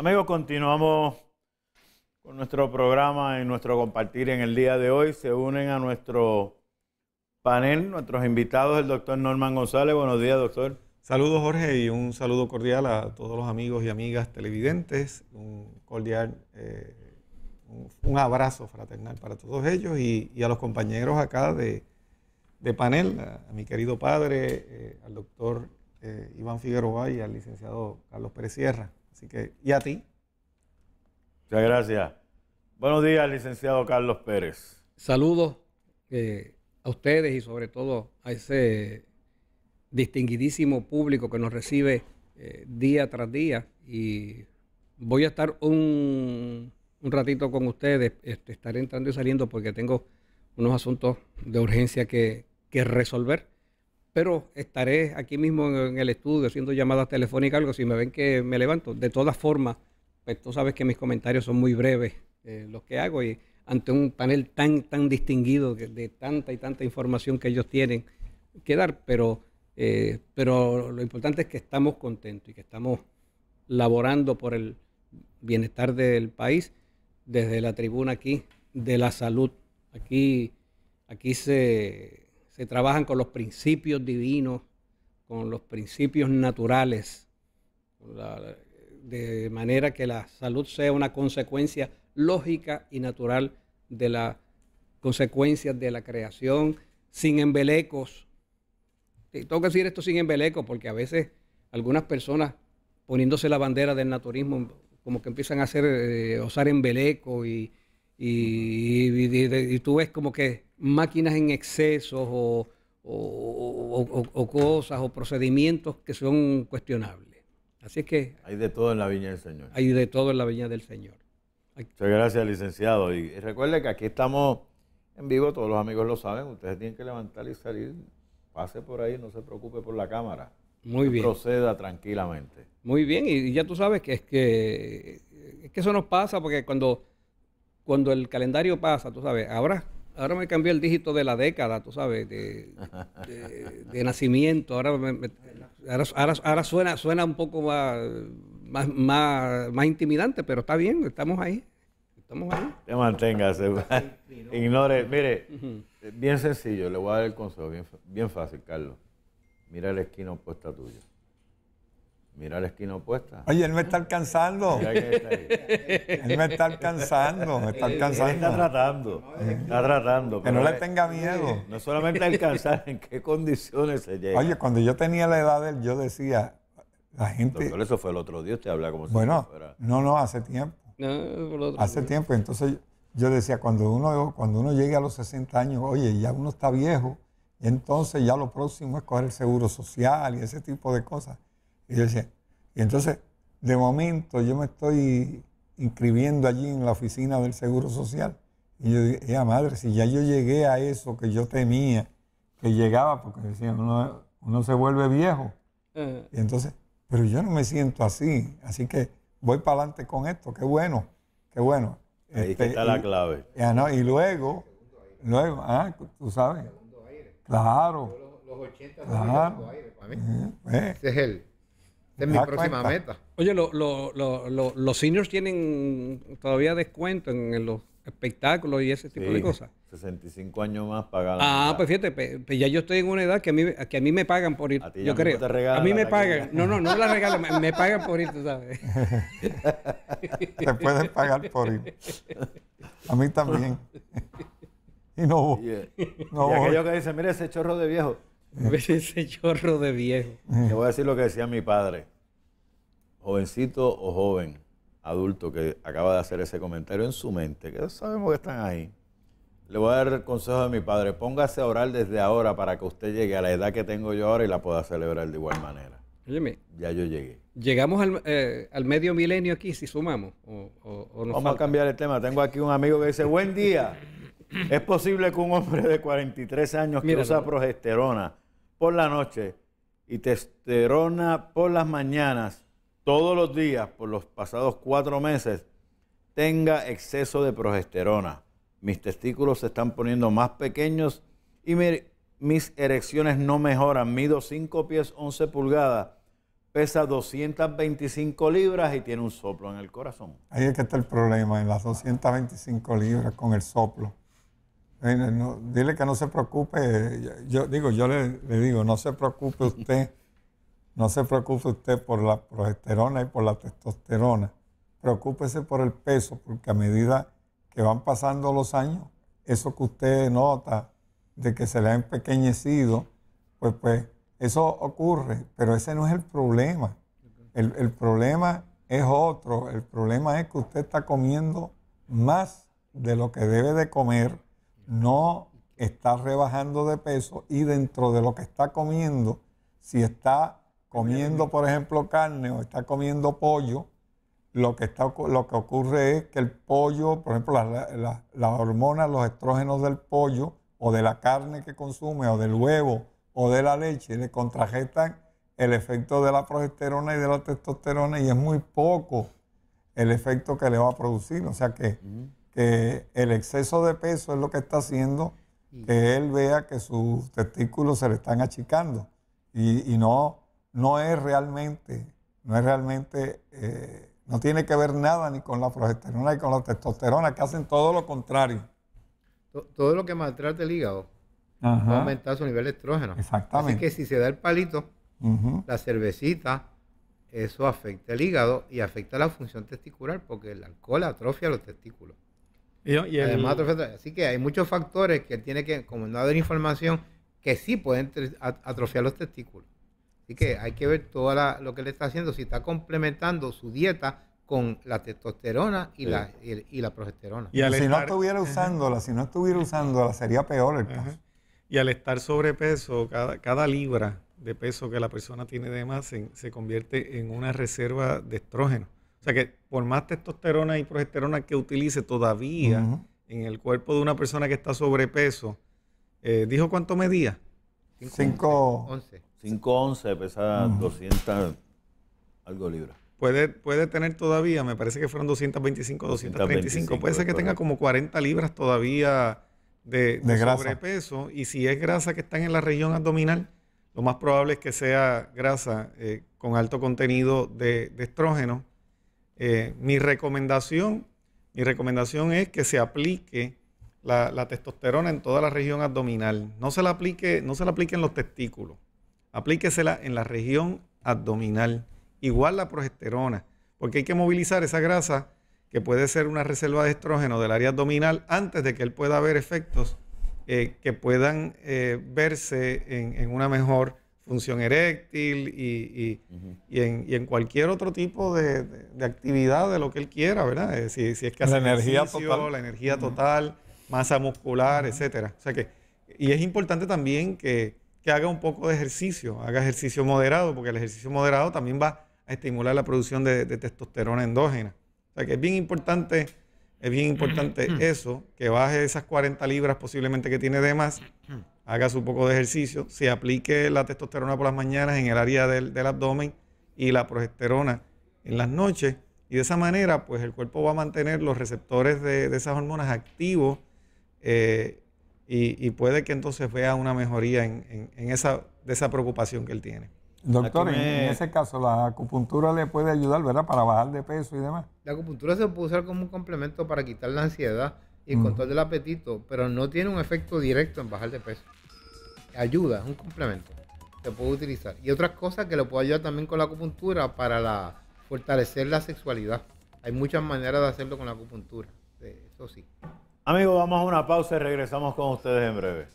Amigos, continuamos con nuestro programa y nuestro compartir en el día de hoy. Se unen a nuestro panel nuestros invitados, el doctor Norman González. Buenos días, doctor. Saludos, Jorge, y un saludo cordial a todos los amigos y amigas televidentes. Un cordial, eh, un, abrazo fraternal para todos ellos y, a los compañeros acá de, panel, a, mi querido padre, eh, al doctor eh, Iván Figueroa y al licenciado Carlos Pérez Sierra. Así que, ¿y a ti? Muchas gracias. Buenos días, licenciado Carlos Pérez. Saludos eh, a ustedes y sobre todo a ese distinguidísimo público que nos recibe eh, día tras día. Y voy a estar un, ratito con ustedes. Este, estaré entrando y saliendo porque tengo unos asuntos de urgencia que resolver pero estaré aquí mismo en, el estudio haciendo llamadas telefónicas, algo si me ven que me levanto. De todas formas, pues tú sabes que mis comentarios son muy breves, eh, los que hago, y ante un panel tan, tan distinguido de tanta y tanta información que ellos tienen que dar, pero, eh, pero lo importante es que estamos contentos y que estamos laborando por el bienestar del país desde la tribuna aquí de la salud. Aquí, aquí se se trabajan con los principios divinos, con los principios naturales, de manera que la salud sea una consecuencia lógica y natural de las consecuencias de la creación, sin embelecos. Y tengo que decir esto sin embelecos, porque a veces algunas personas poniéndose la bandera del naturismo, como que empiezan a hacer, eh, embeleco y, y, y, tú ves como que máquinas en exceso o, cosas o procedimientos que son cuestionables. Así es que... Hay de todo en la viña del Señor. Hay de todo en la viña del Señor. Muchas gracias, licenciado. Y recuerde que aquí estamos en vivo, todos los amigos lo saben, ustedes tienen que levantar y salir. Pase por ahí, no se preocupe por la cámara. Muy bien. Proceda tranquilamente. Muy bien, y, y ya tú sabes que es que, es que eso nos pasa porque cuando cuando el calendario pasa, tú sabes, ahora, ahora me cambió el dígito de la década, tú sabes, de, nacimiento, ahora, ahora, suena, suena un poco más, más, intimidante, pero está bien, estamos ahí. Estamos ahí. manténgase. Ignore. Mire, bien sencillo, le voy a dar el consejo, bien, bien fácil, Carlos. Mira la esquina opuesta tuya. Mira la esquina opuesta. Oye, él me está alcanzando. él me está alcanzando, me está alcanzando. está tratando, está tratando. Que no le tenga miedo. No solamente alcanzar, en qué condiciones se llega. Oye, cuando yo tenía la edad de él, yo decía, la gente... Doctor, eso fue el otro día, usted habla como si bueno, no, no, hace tiempo. No, hace tiempo, entonces yo decía, cuando uno, cuando uno llegue a los 60 años, oye, ya uno está viejo, entonces ya lo próximo es coger el seguro social y ese tipo de cosas. Y yo decía, y entonces, de momento, yo me estoy inscribiendo allí en la oficina del Seguro Social. Y yo dije, madre, si ya yo llegué a eso que yo temía, que llegaba, porque decía, uno, se vuelve viejo. Eh. Y entonces, pero yo no me siento así, así que voy para adelante con esto, qué bueno, qué bueno. Ahí este, está la clave. Ah, y, luego, luego, ah, tú sabes. Claro. Los, claro. para mí. Eh, eh. Ese es el es mi ah, próxima meta. Oye, los seniors tienen todavía descuento en, los espectáculos y ese tipo de cosas. 65 años más pagados. Ah, pues fíjate, ya yo estoy en una edad que a mí, que a mí me pagan por ir. A ti yo creo. a mí me pagan. No, no, no la regalan, me, pagan por ir, tú sabes. te pueden pagar por ir. A mí también. y no, yeah. no y aquello que dice, mire ese chorro de viejo. ese chorro de viejo. le voy a decir lo que decía mi padre. Jovencito o joven, adulto que acaba de hacer ese comentario en su mente, que sabemos que están ahí. Le voy a dar el consejo de mi padre. Póngase a orar desde ahora para que usted llegue a la edad que tengo yo ahora y la pueda celebrar de igual manera. Ya yo llegué. Llegamos al, eh, al medio milenio aquí, si sumamos. O, Vamos a cambiar el tema. Tengo aquí un amigo que dice, buen día. ¿Es posible que un hombre de 43 años que usa progesterona por la noche y testosterona por las mañanas todos los días por los pasados cuatro meses tenga exceso de progesterona? Mis testículos se están poniendo más pequeños y mis erecciones no mejoran. Mido 5 pies 11 pulgadas pesa 225 libras y tiene un soplo en el corazón. Ahí es que está el problema, en las 225 libras con el soplo dile que no se preocupe. Yo, digo, yo le, digo, no se preocupe usted, no se preocupe usted por la progesterona y por la testosterona. Preocúpese por el peso, porque a medida que van pasando los años, eso que usted nota de que se le ha empequeñecido, pues, pues eso ocurre, pero ese no es el problema. El, el problema es otro. El problema es que usted está comiendo más de lo que debe de comer no está rebajando de peso y dentro de lo que está comiendo, si está comiendo, por ejemplo, carne o está comiendo pollo, lo que, está, lo que ocurre es que el pollo, por ejemplo, las hormonas, los estrógenos del pollo o de la carne que consume o del huevo o de la leche le contrajetan el efecto de la progesterona y de la testosterona y es muy poco el efecto que le va a producir. O sea que eh, el exceso de peso es lo que está haciendo que él vea que sus testículos se le están achicando y, no, no es realmente, no es realmente, eh, no tiene que ver nada ni con la progesterona ni con la testosterona, que hacen todo lo contrario. Todo lo que maltrata el hígado va a aumentar su nivel de estrógeno. Exactamente. Así que si se da el palito, la cervecita, eso afecta el hígado y afecta la función testicular porque el alcohol atrofia los testículos así que hay muchos factores que tiene que, como no haber información, que sí pueden atrofiar los testículos. Así que hay que ver todo lo que le está haciendo, si está complementando su dieta con la testosterona y, la, y, la progesterona. Y si no estuviera usándola, si no estuviera usándola, sería peor el caso. Y al estar sobrepeso, cada, cada libra de peso que la persona tiene de más se convierte en una reserva de estrógeno. O sea que por más testosterona y progesterona que utilice todavía en el cuerpo de una persona que está sobrepeso, eh, ¿dijo cuánto medía? 5, 511, pesa 200 algo libras. Puede, puede tener todavía, me parece que fueron 225, 225, 235. Puede ser que tenga como 40 libras todavía de, sobrepeso. Y si es grasa que está en la región abdominal, lo más probable es que sea grasa eh, con alto contenido de estrógeno eh, mi recomendación, mi recomendación es que se aplique la, testosterona en toda la región abdominal. No se la aplique, no se en los testículos. Aplíquesela en la región abdominal. Igual la progesterona, porque hay que movilizar esa grasa que puede ser una reserva de estrógeno del área abdominal antes de que él pueda haber efectos eh, que puedan eh, verse en, en una mejor función eréctil y, en, cualquier otro tipo de, actividad de lo que él quiera, ¿verdad? Eh, si, si es que hace la energía total, la energía total masa muscular, etc. etcétera. O sea que, y es importante también que, haga un poco de ejercicio, haga ejercicio moderado, porque el ejercicio moderado también va a estimular la producción de, testosterona endógena. O sea que es bien importante, es bien importante eso, que baje esas 40 libras posiblemente que tiene de más haga su poco de ejercicio, se aplique la testosterona por las mañanas en el área del, abdomen y la progesterona en las noches. Y de esa manera, pues el cuerpo va a mantener los receptores de, esas hormonas activos eh, y, puede que entonces vea una mejoría en, esa, esa preocupación que él tiene. Doctor, en ese caso, la acupuntura le puede ayudar, ¿verdad? Para bajar de peso y demás. La acupuntura se puede usar como un complemento para quitar la ansiedad y el control del apetito, pero no tiene un efecto directo en bajar de peso ayuda, es un complemento. Se puede utilizar. Y otras cosas que lo puedo ayudar también con la acupuntura para fortalecer la sexualidad. Hay muchas maneras de hacerlo con la acupuntura. Eso sí. Amigos, vamos a una pausa y regresamos con ustedes en breve.